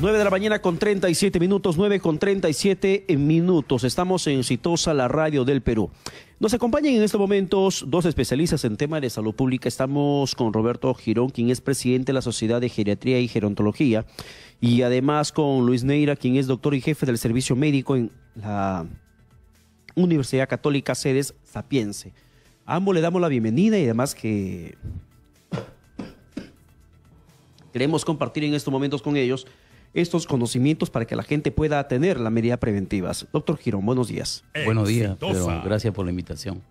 9 de la mañana con 37 minutos, 9 con 37 minutos. Estamos en Citosa, la radio del Perú. Nos acompañan en estos momentos dos especialistas en tema de salud pública. Estamos con Roberto Girón, quien es presidente de la Sociedad de Geriatría y Gerontología, y además con Luis Neira, quien es doctor y jefe del servicio médico en la Universidad Católica Sedes Sapiense. ambos le damos la bienvenida y además que queremos compartir en estos momentos con ellos estos conocimientos para que la gente pueda tener la medida preventiva. Doctor Girón, buenos días. Buenos días, gracias por la invitación.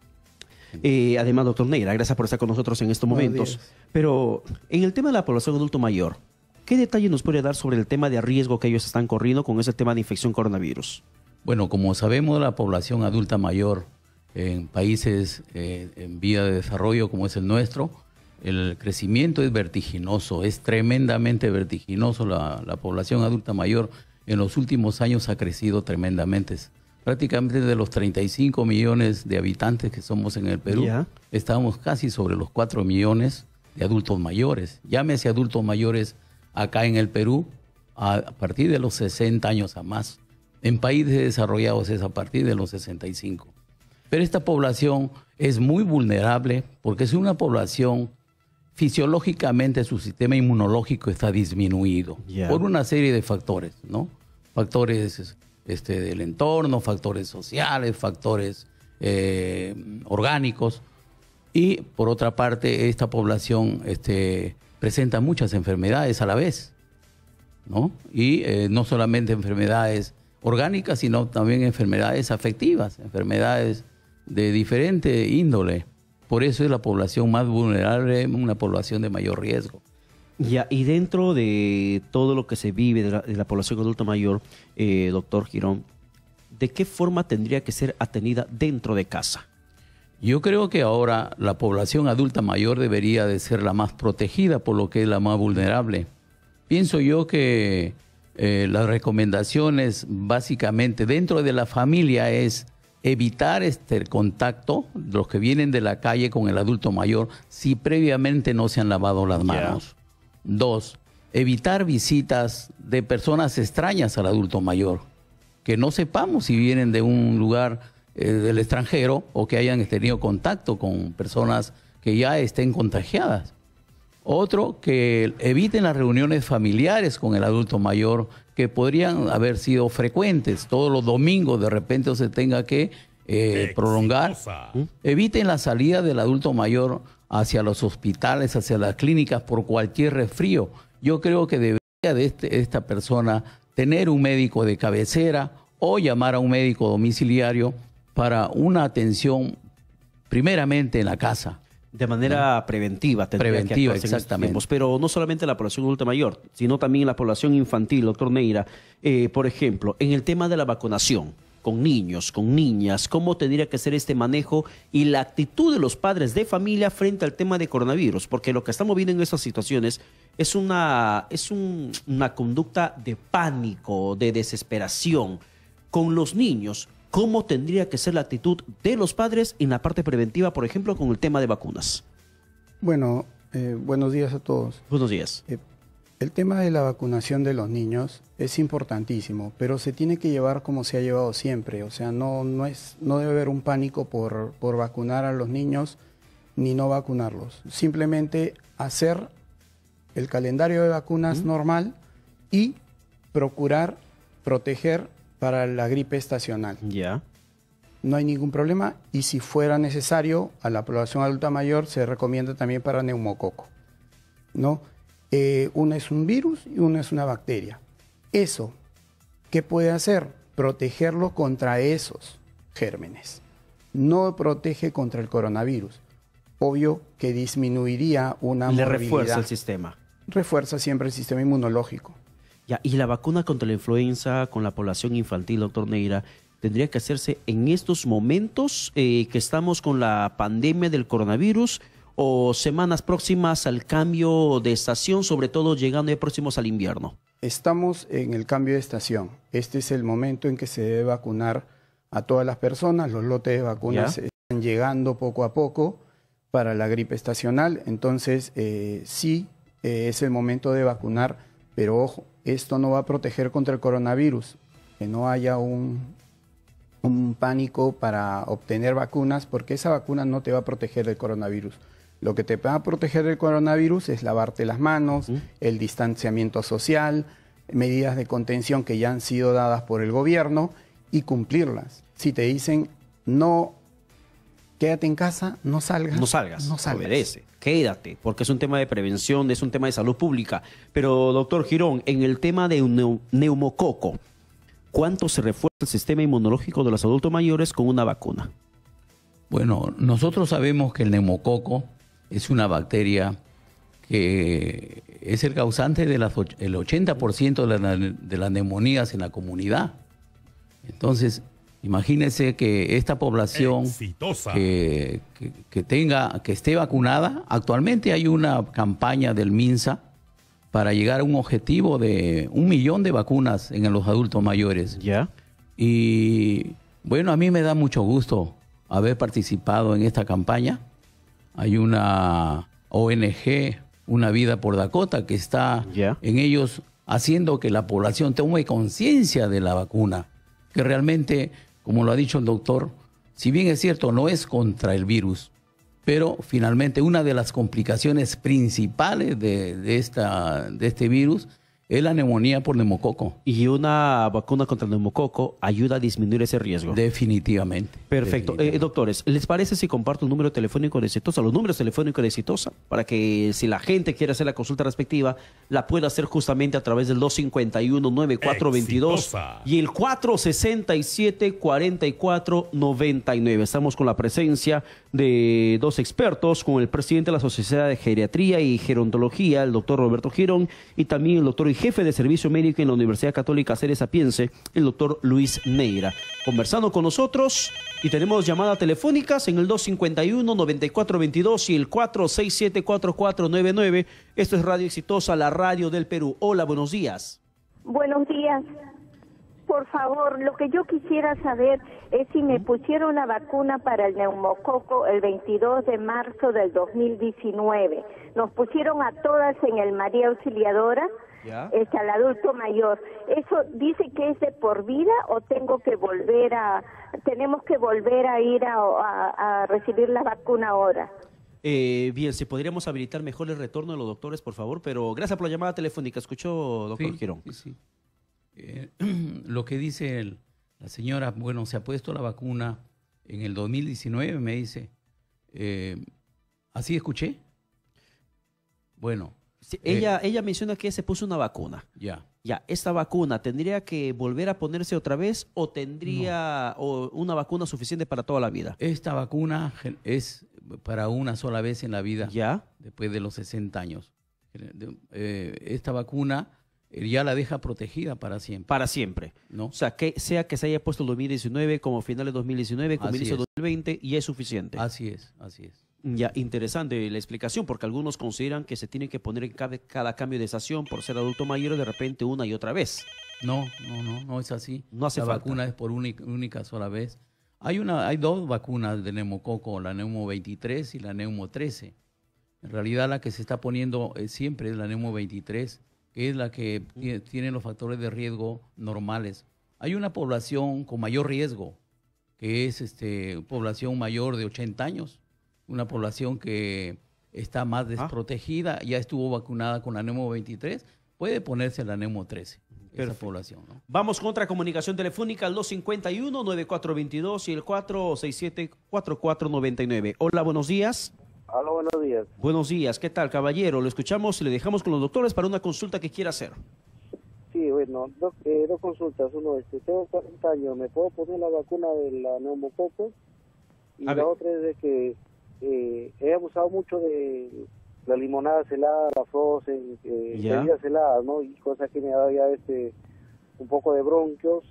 Eh, además, doctor Neira, gracias por estar con nosotros en estos momentos. Pero en el tema de la población adulto mayor, ¿qué detalle nos puede dar sobre el tema de riesgo que ellos están corriendo con ese tema de infección coronavirus? Bueno, como sabemos, la población adulta mayor en países eh, en vía de desarrollo como es el nuestro, el crecimiento es vertiginoso, es tremendamente vertiginoso. La, población adulta mayor en los últimos años ha crecido tremendamente. Prácticamente de los 35 millones de habitantes que somos en el Perú, estamos casi sobre los 4 millones de adultos mayores. Llámese adultos mayores acá en el Perú a, partir de los 60 años a más. En países desarrollados es a partir de los 65. Pero esta población es muy vulnerable porque es una población fisiológicamente su sistema inmunológico está disminuido por una serie de factores, ¿no? Factores este, del entorno, factores sociales, factores eh, orgánicos. Y por otra parte, esta población este, presenta muchas enfermedades a la vez, Y eh, no solamente enfermedades orgánicas, sino también enfermedades afectivas, enfermedades de diferente índole. Por eso es la población más vulnerable, una población de mayor riesgo. Ya, y dentro de todo lo que se vive de la, población adulta mayor, eh, doctor Girón, ¿de qué forma tendría que ser atendida dentro de casa? Yo creo que ahora la población adulta mayor debería de ser la más protegida, por lo que es la más vulnerable. Pienso yo que eh, las recomendaciones básicamente dentro de la familia es evitar este contacto, los que vienen de la calle con el adulto mayor, si previamente no se han lavado las manos. Dos, evitar visitas de personas extrañas al adulto mayor, que no sepamos si vienen de un lugar eh, del extranjero o que hayan tenido contacto con personas que ya estén contagiadas. Otro, que eviten las reuniones familiares con el adulto mayor que podrían haber sido frecuentes. Todos los domingos de repente se tenga que eh, prolongar. Eviten la salida del adulto mayor hacia los hospitales, hacia las clínicas por cualquier resfrío. Yo creo que debería de este, esta persona tener un médico de cabecera o llamar a un médico domiciliario para una atención primeramente en la casa. De manera preventiva, preventiva, que exactamente. pero no solamente la población adulta mayor, sino también la población infantil, doctor Neira. Eh, por ejemplo, en el tema de la vacunación con niños, con niñas, cómo tendría que ser este manejo y la actitud de los padres de familia frente al tema de coronavirus, porque lo que estamos viendo en estas situaciones es una conducta de pánico, de desesperación con los niños cómo tendría que ser la actitud de los padres en la parte preventiva, por ejemplo, con el tema de vacunas. Bueno, eh, buenos días a todos. Buenos días. Eh, el tema de la vacunación de los niños es importantísimo, pero se tiene que llevar como se ha llevado siempre. O sea, no, no, es, no debe haber un pánico por, vacunar a los niños ni no vacunarlos. Simplemente hacer el calendario de vacunas normal y procurar proteger para la gripe estacional. Ya. No hay ningún problema y si fuera necesario, a la población adulta mayor se recomienda también para neumococo. ¿no? Eh, uno es un virus y uno es una bacteria. Eso, ¿qué puede hacer? Protegerlo contra esos gérmenes. No protege contra el coronavirus. Obvio que disminuiría una Le refuerza el sistema. Refuerza siempre el sistema inmunológico y la vacuna contra la influenza con la población infantil, doctor Neira, tendría que hacerse en estos momentos eh, que estamos con la pandemia del coronavirus o semanas próximas al cambio de estación, sobre todo llegando ya próximos al invierno? Estamos en el cambio de estación. Este es el momento en que se debe vacunar a todas las personas. Los lotes de vacunas están llegando poco a poco para la gripe estacional. Entonces, eh, sí, eh, es el momento de vacunar, pero ojo, esto no va a proteger contra el coronavirus, que no haya un, pánico para obtener vacunas, porque esa vacuna no te va a proteger del coronavirus. Lo que te va a proteger del coronavirus es lavarte las manos, el distanciamiento social, medidas de contención que ya han sido dadas por el gobierno y cumplirlas. Si te dicen no quédate en casa, no salgas. No salgas. No salgas. Obedece, quédate, porque es un tema de prevención, es un tema de salud pública. Pero, doctor Girón, en el tema de un neumococo, ¿cuánto se refuerza el sistema inmunológico de los adultos mayores con una vacuna? Bueno, nosotros sabemos que el neumococo es una bacteria que es el causante del 80% de, de las neumonías en la comunidad. Entonces, Imagínense que esta población que, que, tenga, que esté vacunada, actualmente hay una campaña del MINSA para llegar a un objetivo de un millón de vacunas en los adultos mayores. Ya. Y bueno, a mí me da mucho gusto haber participado en esta campaña. Hay una ONG, Una Vida por Dakota, que está en ellos haciendo que la población tome conciencia de la vacuna, que realmente como lo ha dicho el doctor, si bien es cierto, no es contra el virus, pero finalmente una de las complicaciones principales de, de este virus es la neumonía por neumococo. Y una vacuna contra el neumococo ayuda a disminuir ese riesgo. Definitivamente. Perfecto. Eh, doctores, ¿les parece si comparto un número telefónico de Exitosa, los números telefónicos de Exitosa, para que si la gente quiere hacer la consulta respectiva, la pueda hacer justamente a través del 251-9422 y el 467-4499. Estamos con la presencia de dos expertos, con el presidente de la Sociedad de Geriatría y Gerontología, el doctor Roberto Girón, y también el doctor jefe de servicio médico en la Universidad Católica Ceres Sapiense, el doctor Luis Neira, conversando con nosotros y tenemos llamadas telefónicas en el 251-9422 y el 467-4499. Esto es Radio Exitosa, la radio del Perú. Hola, buenos días. Buenos días. Por favor, lo que yo quisiera saber es si me pusieron la vacuna para el neumococo el 22 de marzo del 2019. Nos pusieron a todas en el María Auxiliadora, hasta el este, al adulto mayor. ¿Eso dice que es de por vida o tengo que volver a, tenemos que volver a ir a, recibir la vacuna ahora? Eh, bien, si podríamos habilitar mejor el retorno de los doctores, por favor, pero gracias por la llamada telefónica. ¿Escuchó, doctor Sí, sí. Eh, lo que dice el, la señora, bueno, se ha puesto la vacuna en el 2019, me dice. Eh, ¿Así escuché? Bueno. ella, eh, ella menciona que se puso una vacuna. Ya. Ya, ¿esta vacuna tendría que volver a ponerse otra vez o tendría una vacuna suficiente para toda la vida? Esta vacuna es para una sola vez en la vida. Ya. Después de los 60 años. Eh, esta vacuna ya la deja protegida para siempre. Para siempre. ¿No? O sea, que sea que se haya puesto 2019 como finales de 2019, como inicio de 2020, y es suficiente. Así es, así es. Ya, interesante la explicación, porque algunos consideran que se tiene que poner en cada, cada cambio de estación por ser adulto mayor de repente una y otra vez. No, no, no, no es así. No hace la vacuna es por única, única sola vez. Hay, una, hay dos vacunas de neumococo, la neumo 23 y la neumo 13. En realidad la que se está poniendo eh, siempre es la neumo 23 es la que tiene los factores de riesgo normales. Hay una población con mayor riesgo, que es este, población mayor de 80 años, una población que está más ah. desprotegida, ya estuvo vacunada con la Nemo 23, puede ponerse la Nemo 13, esa población. Vamos contra comunicación telefónica al 251-9422 y el 467-4499. Hola, buenos días buenos días. Buenos días, ¿qué tal, caballero? Lo escuchamos y le dejamos con los doctores para una consulta que quiera hacer. Sí, bueno, dos, eh, consultas. Uno es, este, tengo 40 años, ¿me puedo poner la vacuna de la neumococo? Y la otra es de que eh, he abusado mucho de la limonada celada, la frozen, eh, bebidas heladas, ¿no? Y cosas que me dado ya este, un poco de bronquios,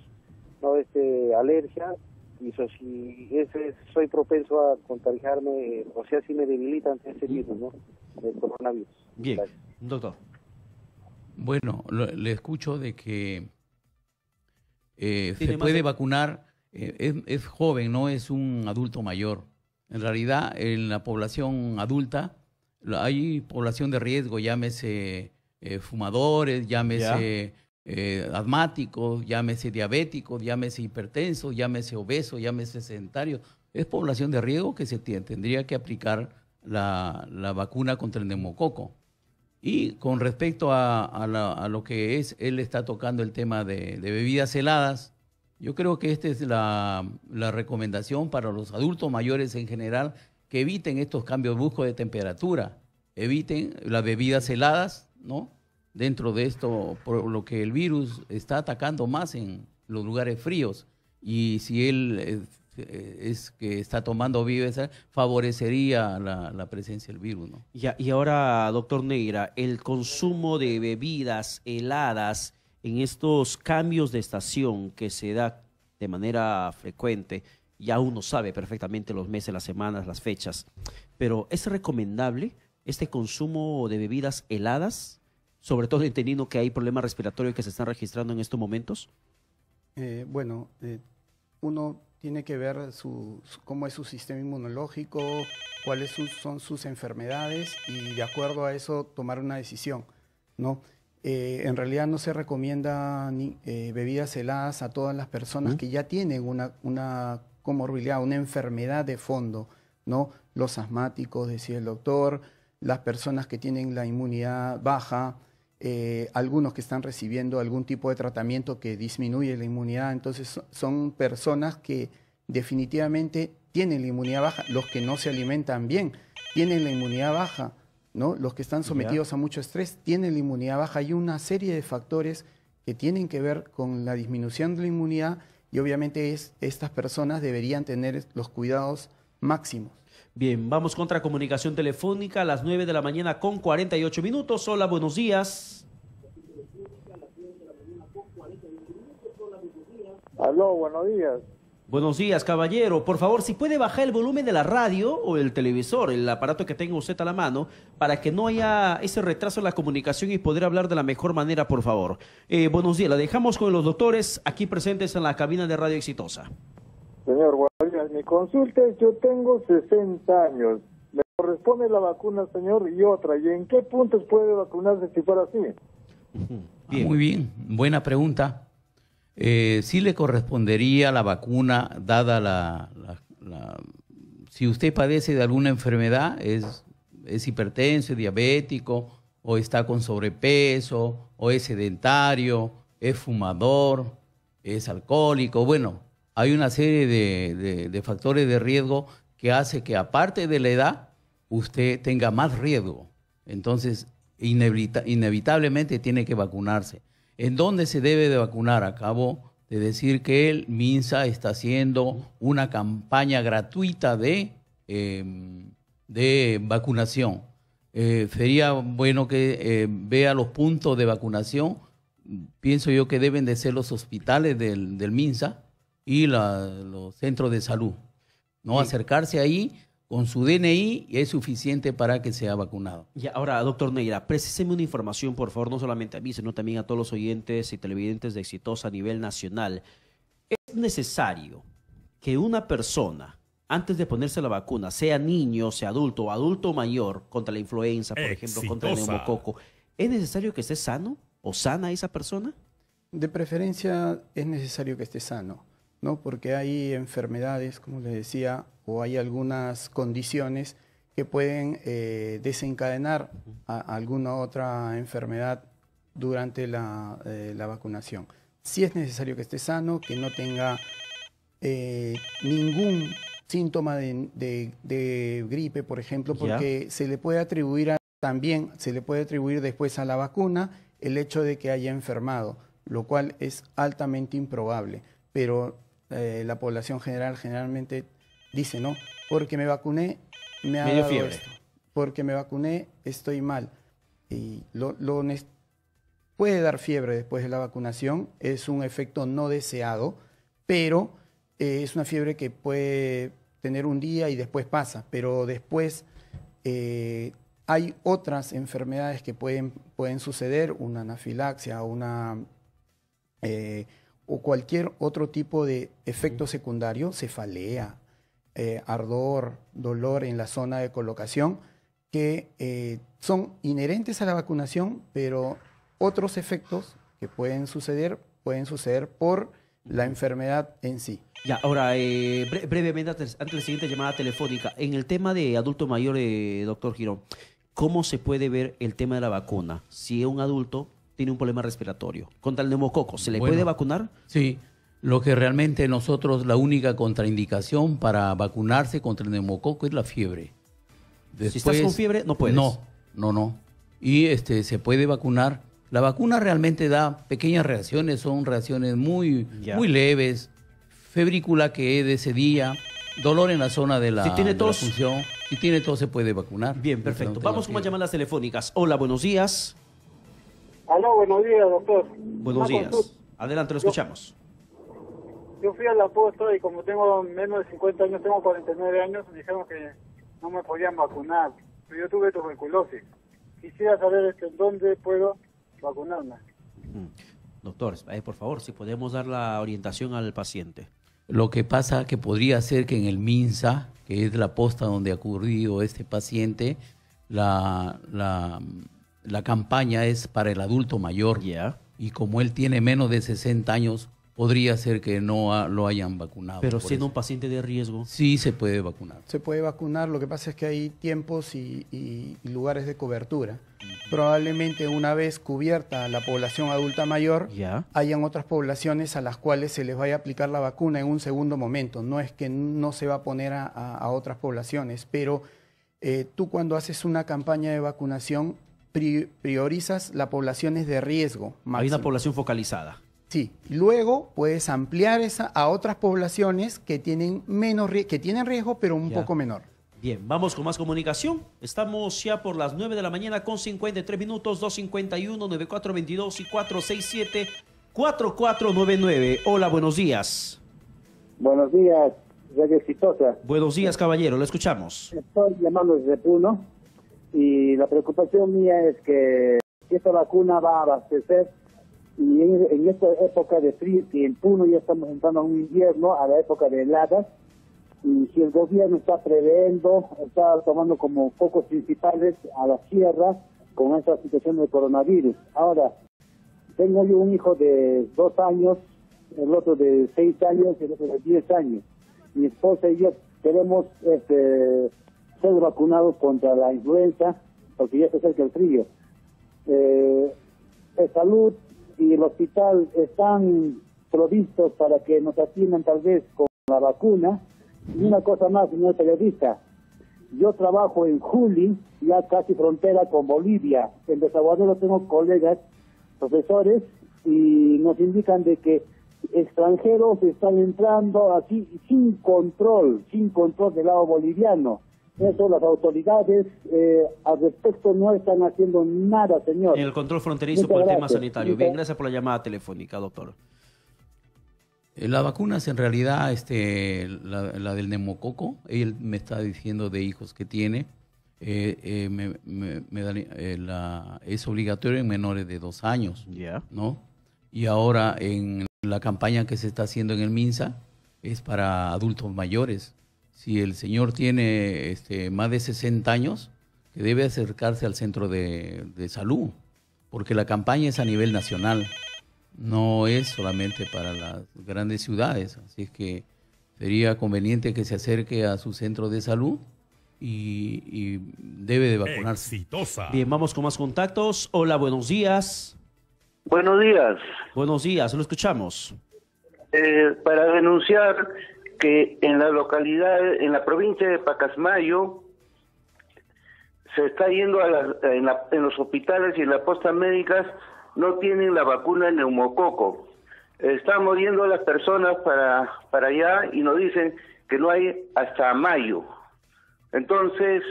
¿no? Este, alergia y eso sí, ese, soy propenso a contagiarme, o sea, si me debilitan, ante mismo virus, ¿no? El coronavirus. Bien, doctor. Bueno, le escucho de que eh, se puede vacunar, eh, es, joven, no es un adulto mayor. En realidad, en la población adulta hay población de riesgo, llámese eh, fumadores, llámese... Eh, llámese diabéticos, llámese hipertenso, llámese obeso, llámese sedentario, Es población de riesgo que se Tendría que aplicar la, vacuna contra el neumococo. Y con respecto a, lo que es, él está tocando el tema de, bebidas heladas. Yo creo que esta es la, la, recomendación para los adultos mayores en general, que eviten estos cambios bruscos de temperatura, eviten las bebidas heladas, ¿no? dentro de esto, por lo que el virus está atacando más en los lugares fríos. Y si él eh, eh, es que está tomando vives, favorecería la, presencia del virus. y ahora, doctor Neira, el consumo de bebidas heladas en estos cambios de estación que se da de manera frecuente, ya uno sabe perfectamente los meses, las semanas, las fechas, pero ¿es recomendable este consumo de bebidas heladas? sobre todo entendiendo que hay problemas respiratorios que se están registrando en estos momentos? Eh, bueno, eh, uno tiene que ver cómo es su sistema inmunológico, cuáles son sus enfermedades y de acuerdo a eso tomar una decisión, ¿no? Eh, en realidad no se recomienda ni, bebidas heladas a todas las personas que ya tienen una, una comorbilidad, una enfermedad de fondo, ¿no? Los asmáticos, decía el doctor, las personas que tienen la inmunidad baja, eh, algunos que están recibiendo algún tipo de tratamiento que disminuye la inmunidad. Entonces son personas que definitivamente tienen la inmunidad baja, los que no se alimentan bien tienen la inmunidad baja, ¿no? Los que están sometidos a mucho estrés tienen la inmunidad baja. Hay una serie de factores que tienen que ver con la disminución de la inmunidad y obviamente es, estas personas deberían tener los cuidados máximos. Bien, vamos contra comunicación telefónica a las 9 de la mañana con 48 minutos. Hola, buenos días. Aló, buenos días. Buenos días, caballero. Por favor, si puede bajar el volumen de la radio o el televisor, el aparato que tenga usted a la mano, para que no haya ese retraso en la comunicación y poder hablar de la mejor manera, por favor. Eh, buenos días, la dejamos con los doctores aquí presentes en la cabina de Radio Exitosa. Señor Guadalupe, mi consulta es, yo tengo 60 años, ¿le corresponde la vacuna, señor, y otra, ¿y en qué puntos puede vacunarse si fuera así? Ah, muy bien, buena pregunta. Eh, sí le correspondería la vacuna dada la, Si usted padece de alguna enfermedad, es, es hipertenso, diabético, o está con sobrepeso, o es sedentario, es fumador, es alcohólico, bueno, hay una serie de, factores de riesgo que hace que aparte de la edad, usted tenga más riesgo. Entonces, inevitablemente tiene que vacunarse. ¿En dónde se debe de vacunar? Acabo de decir que el MINSA está haciendo una campaña gratuita de, em, de vacunación. Eh, sería bueno que eh, vea los puntos de vacunación. Pienso yo que deben de ser los hospitales del MINSA y los centros de salud. No acercarse ahí con su DNI es suficiente para que sea vacunado. Y ahora, doctor Neira, preciseme una información, por favor, no solamente a mí, sino también a todos los oyentes y televidentes de Exitosa a nivel nacional. ¿Es necesario que una persona, antes de ponerse la vacuna, sea niño, sea adulto o adulto mayor, contra la influenza, por ejemplo, contra el neumococo, ¿es necesario que esté sano o sana esa persona? De preferencia, es necesario que esté sano ¿no? porque hay enfermedades, como les decía, o hay algunas condiciones que pueden eh, desencadenar alguna otra enfermedad durante la, eh, vacunación. Si sí es necesario que esté sano, que no tenga eh, ningún síntoma de, gripe, por ejemplo, porque se le puede atribuir también, se le puede atribuir después a la vacuna el hecho de que haya enfermado, lo cual es altamente improbable. Pero eh, la población general generalmente dice, ¿no? Porque me vacuné, me ha dado fiebre. esto. Porque me vacuné, estoy mal. Y lo, puede dar fiebre después de la vacunación, es un efecto no deseado, pero eh, es una fiebre que puede tener un día y después pasa, pero después eh, hay otras enfermedades que pueden, pueden suceder, una anafilaxia, una o cualquier otro tipo de efecto secundario, cefalea, eh, ardor, dolor en la zona de colocación, que eh, son inherentes a la vacunación, pero otros efectos que pueden suceder pueden suceder por la enfermedad en sí. Ya, ahora, eh, brevemente, antes, antes, de la siguiente llamada telefónica, en el tema de adulto mayor, doctor Girón, ¿cómo se puede ver el tema de la vacuna? Si es un adulto tiene un problema respiratorio. ¿Contra el neumococo se le puede vacunar? Sí, lo que realmente nosotros, la única contraindicación para vacunarse contra el neumococo es la fiebre. si estás con fiebre, no puedes. No, no, no. Y este, se puede vacunar. La vacuna realmente da pequeñas reacciones, son reacciones muy, muy leves. Febrícula que es de ese día, dolor en la zona de la, si tiene tos, función. Si tiene todo se puede vacunar. Bien, perfecto. Vamos con más llamadas telefónicas. Hola, buenos días. Aló, buenos días, doctor. Buenos días. Adelante, lo escuchamos. Yo, fui a la posta y como tengo menos de 50 años, tengo 49 años, me dijeron que no me podían vacunar. Pero yo tuve tuberculosis. Quisiera saber este, en dónde puedo vacunarme. Doctores, mm. Doctor, eh, por favor, si podemos dar la orientación al paciente. Lo que pasa es que podría ser que en el MINSA, que es la posta donde ha ocurrido este paciente, la la campaña es para el adulto mayor. Y como él tiene menos de 60 años, podría ser que no lo hayan vacunado. Pero siendo un paciente de riesgo. Sí, se puede vacunar. Se puede vacunar, lo que pasa es que hay tiempos y, lugares de cobertura. Probablemente una vez cubierta la población adulta mayor, ya hayan otras poblaciones a las cuales se les vaya a aplicar la vacuna en un segundo momento. No es que no se va a poner a, otras poblaciones, pero eh, tú cuando haces una campaña de vacunación priorizas las poblaciones de riesgo. Hay una población focalizada. Sí, luego puedes ampliar esa a otras poblaciones que tienen menos que tienen riesgo, pero un poco menor. Bien, vamos con más comunicación. Estamos ya por las 9 de la mañana con 53 minutos, 251, 9422 y 467 4499. Hola, buenos días. Buenos días, Radio Exitosa. Buenos días, caballero, lo escuchamos. Estoy llamando desde Puno y la preocupación mía es que esta vacuna va a abastecer y en, esta época de frío, y en Puno ya estamos entrando a un invierno, a la época de heladas, y si el gobierno está previendo, está tomando como focos principales a la sierra con esta situación de coronavirus. Ahora, tengo yo un hijo de dos años, el otro de seis años y el otro de diez años. Mi esposa y yo queremos este, ser vacunados contra la influenza, porque ya se acerca el frío. Eh, el salud y el hospital están provistos para que nos atiendan tal vez con la vacuna. Y una cosa más, señor periodista, yo trabajo en Juli, ya casi frontera con Bolivia. En Desaguadero tengo colegas, profesores, y nos indican de que extranjeros están entrando aquí sin control, sin control del lado boliviano. Eso las autoridades eh, al respecto no están haciendo nada, señor. En El control fronterizo por el tema sanitario. Bien, gracias por la llamada telefónica, doctor. Eh, las vacunas en realidad, este, la, del neumococo, él me está diciendo de hijos que tiene, eh, es obligatorio en menores de dos años, ¿no? Y ahora en la campaña que se está haciendo en el MINSA es para adultos mayores, si el señor tiene este, más de 60 años, que debe acercarse al centro de, salud, porque la campaña es a nivel nacional, no es solamente para las grandes ciudades, así es que sería conveniente que se acerque a su centro de salud y, debe de vacunarse. Bien, vamos con más contactos. Hola, buenos días. Buenos días. Buenos días, lo escuchamos. Eh, para denunciar que en la localidad, en la provincia de Pacasmayo, se está yendo en, los hospitales y en las postas médicas, no tienen la vacuna de neumococo. Están a las personas para, allá y nos dicen que no hay hasta mayo. Entonces,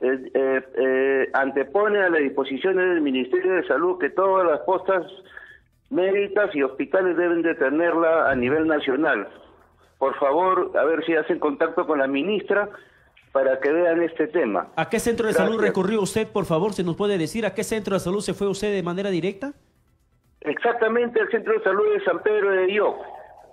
eh, eh, eh, antepone a las disposiciones del Ministerio de Salud que todas las postas médicas y hospitales deben de tenerla a nivel nacional por favor, a ver si hacen contacto con la ministra para que vean este tema. ¿A qué centro de salud recurrió usted, por favor? ¿Se nos puede decir a qué centro de salud se fue usted de manera directa? Exactamente, al centro de salud de San Pedro de Dios.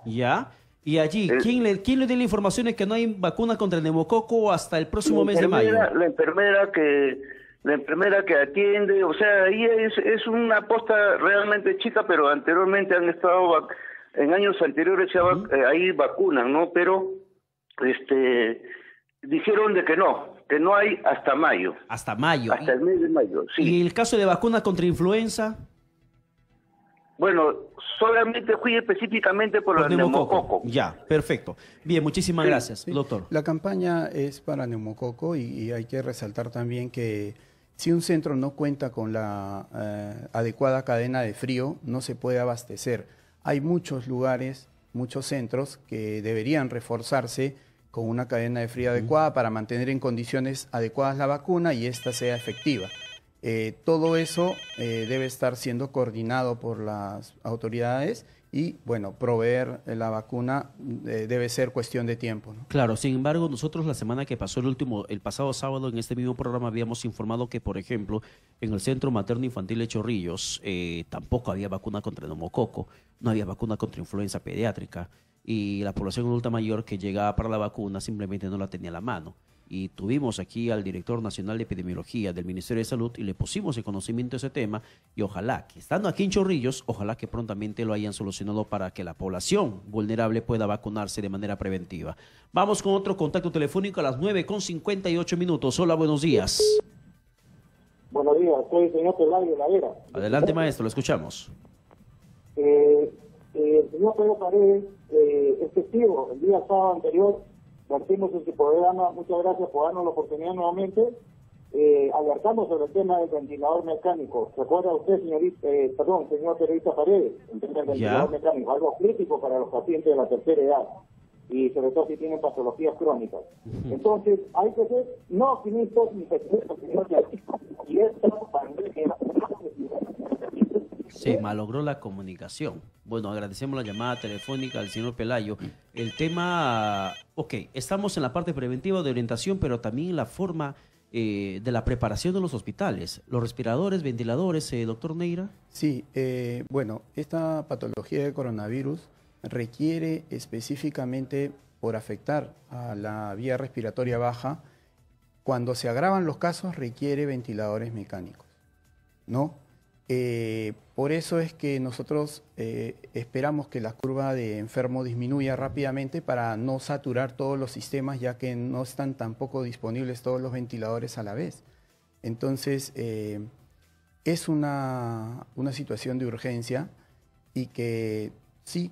Ya. Y allí, eh, ¿quién, le, ¿quién dio la información de que no hay vacuna contra el neumococo hasta el próximo mes de mayo? La enfermera que la enfermera que atiende, o sea, ahí es, es una posta realmente chica, pero anteriormente han estado en años anteriores ya eh, vacunas, ¿no? Pero este dijeron de que no, que no hay hasta mayo. Hasta mayo. Hasta el mes de mayo, sí. ¿Y el caso de vacunas contra influenza? Bueno, solamente fui específicamente por, la el neumococo. Ya, perfecto. Bien, muchísimas gracias, doctor. La campaña es para neumococo y, hay que resaltar también que si un centro no cuenta con la eh, adecuada cadena de frío, no se puede abastecer hay muchos lugares, muchos centros que deberían reforzarse con una cadena de frío adecuada para mantener en condiciones adecuadas la vacuna y ésta sea efectiva. Eh, todo eso eh, debe estar siendo coordinado por las autoridades y bueno, proveer la vacuna eh, debe ser cuestión de tiempo. Claro, sin embargo, nosotros la semana que pasó, el último, el pasado sábado en este mismo programa habíamos informado que, por ejemplo, en el Centro Materno Infantil de Chorrillos eh, tampoco había vacuna contra el neumococo, no había vacuna contra influenza pediátrica y la población adulta mayor que llegaba para la vacuna simplemente no la tenía a la mano y tuvimos aquí al director nacional de epidemiología del Ministerio de Salud y le pusimos el conocimiento ese tema y ojalá que estando aquí en Chorrillos, ojalá que prontamente lo hayan solucionado para que la población vulnerable pueda vacunarse de manera preventiva. Vamos con otro contacto telefónico a las 9 con 58 minutos. Hola, buenos días. Buenos días, soy el señor Pelayo Lavera. Adelante, maestro, lo escuchamos. Eh, eh el señor Pedro Paredes, eh, el día sábado anterior, su este programa. Muchas gracias por darnos la oportunidad nuevamente. Eh, alertamos sobre el tema del ventilador mecánico. ¿Se acuerda usted, señorita, eh, perdón, señor periodista Paredes, el tema del ventilador mecánico? Algo crítico para los pacientes de la tercera edad y sobre todo si tienen patologías crónicas. Entonces, hay que ser no optimistas ni pesimistas, y esta pandemia se malogró la comunicación. Bueno, agradecemos la llamada telefónica al señor Pelayo. El tema, ok, estamos en la parte preventiva de orientación, pero también en la forma eh, de la preparación de los hospitales. Los respiradores, ventiladores, eh, doctor Neira. Sí, eh, bueno, esta patología de coronavirus requiere específicamente por afectar a la vía respiratoria baja, cuando se agravan los casos requiere ventiladores mecánicos, ¿no? Eh, por eso es que nosotros eh, esperamos que la curva de enfermo disminuya rápidamente para no saturar todos los sistemas, ya que no están tampoco disponibles todos los ventiladores a la vez. Entonces, eh, es una, una, situación de urgencia y que sí,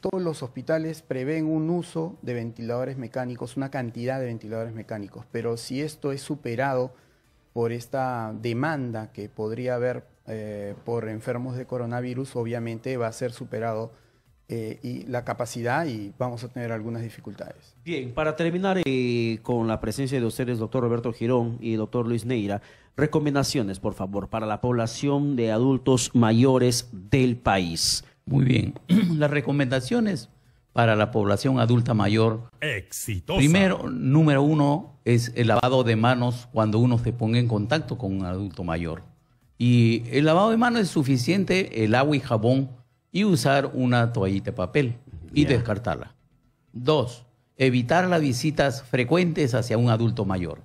todos los hospitales prevén un uso de ventiladores mecánicos, una cantidad de ventiladores mecánicos, pero si esto es superado, por esta demanda que podría haber eh, por enfermos de coronavirus, obviamente va a ser superado eh, y la capacidad y vamos a tener algunas dificultades. Bien, para terminar eh, con la presencia de ustedes, doctor Roberto Girón y doctor Luis Neira, recomendaciones, por favor, para la población de adultos mayores del país. Muy bien, las recomendaciones para la población adulta mayor. Primero, número uno, es el lavado de manos cuando uno se pone en contacto con un adulto mayor. Y el lavado de manos es suficiente, el agua y jabón, y usar una toallita de papel y descartarla. Dos, evitar las visitas frecuentes hacia un adulto mayor.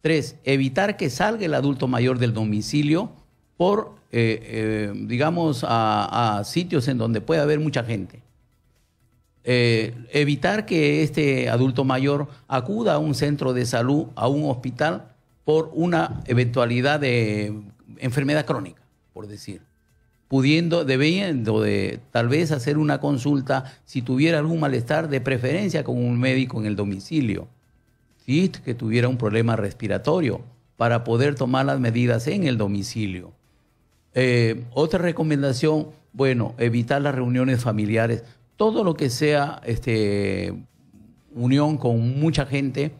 Tres, evitar que salga el adulto mayor del domicilio por, eh, eh, digamos, a, a sitios en donde puede haber mucha gente. Eh, evitar que este adulto mayor acuda a un centro de salud, a un hospital, por una eventualidad de enfermedad crónica, por decir. Pudiendo, debiendo de tal vez hacer una consulta, si tuviera algún malestar, de preferencia con un médico en el domicilio. Si que tuviera un problema respiratorio, para poder tomar las medidas en el domicilio. Eh, otra recomendación, bueno, evitar las reuniones familiares todo lo que sea este, unión con mucha gente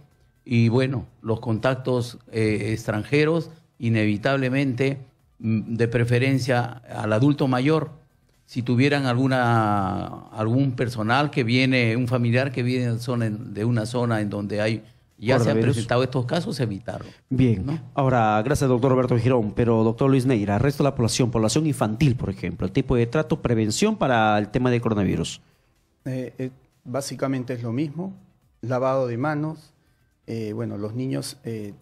y bueno, los contactos eh, extranjeros, inevitablemente, mm, de preferencia al adulto mayor, si tuvieran alguna, algún personal que viene, un familiar que viene de una zona en donde hay ya se han presentado estos casos, evitarlo. Bien. Ahora, gracias, doctor Roberto Girón. Pero, doctor Luis Neira, resto de la población, población infantil, por ejemplo, el tipo de trato, prevención para el tema de coronavirus. Eh, eh, básicamente es lo mismo, lavado de manos. Eh, bueno, los niños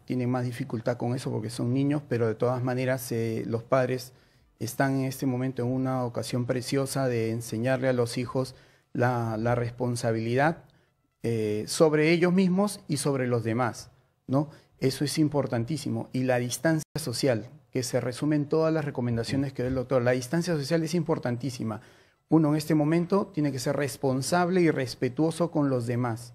tienen más dificultad con eso porque son niños, pero de todas maneras los padres están en este momento en una ocasión preciosa de enseñarle a los hijos la, responsabilidad sobre ellos mismos y sobre los demás, ¿no? Eso es importantísimo. Y la distancia social, que se resumen todas las recomendaciones que doy el doctor. La distancia social es importantísima. Uno en este momento tiene que ser responsable y respetuoso con los demás.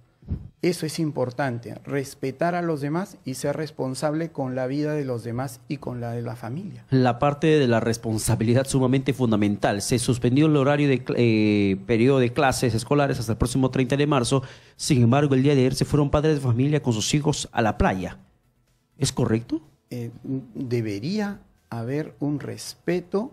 Eso es importante, respetar a los demás y ser responsable con la vida de los demás y con la de la familia. La parte de la responsabilidad sumamente fundamental. Se suspendió el horario de eh, periodo de clases escolares hasta el próximo 30 de marzo. Sin embargo, el día de ayer se fueron padres de familia con sus hijos a la playa. ¿Es correcto? Eh, debería haber un respeto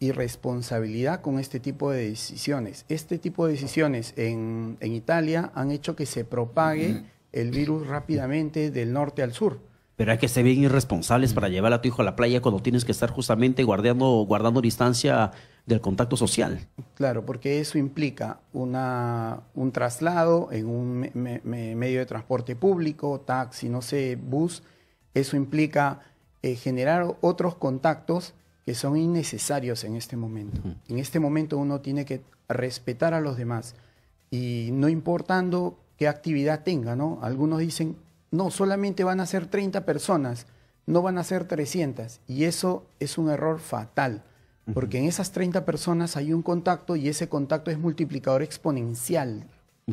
irresponsabilidad con este tipo de decisiones. Este tipo de decisiones en, en Italia han hecho que se propague el virus rápidamente del norte al sur. Pero hay que ser bien irresponsables para llevar a tu hijo a la playa cuando tienes que estar justamente guardando, guardando distancia del contacto social. Claro, porque eso implica una, un traslado en un medio de transporte público, taxi, no sé, bus. Eso implica eh, generar otros contactos que son innecesarios en este momento. En este momento uno tiene que respetar a los demás y no importando qué actividad tenga, ¿no? Algunos dicen, no, solamente van a ser 30 personas, no van a ser 300 y eso es un error fatal. Porque en esas 30 personas hay un contacto y ese contacto es multiplicador exponencial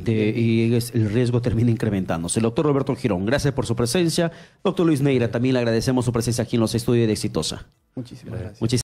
y el riesgo termina incrementándose. doctor Roberto Girón, gracias por su presencia. Doctor Luis Neira, también le agradecemos su presencia aquí en los estudios de Exitosa. Muchísimas gracias.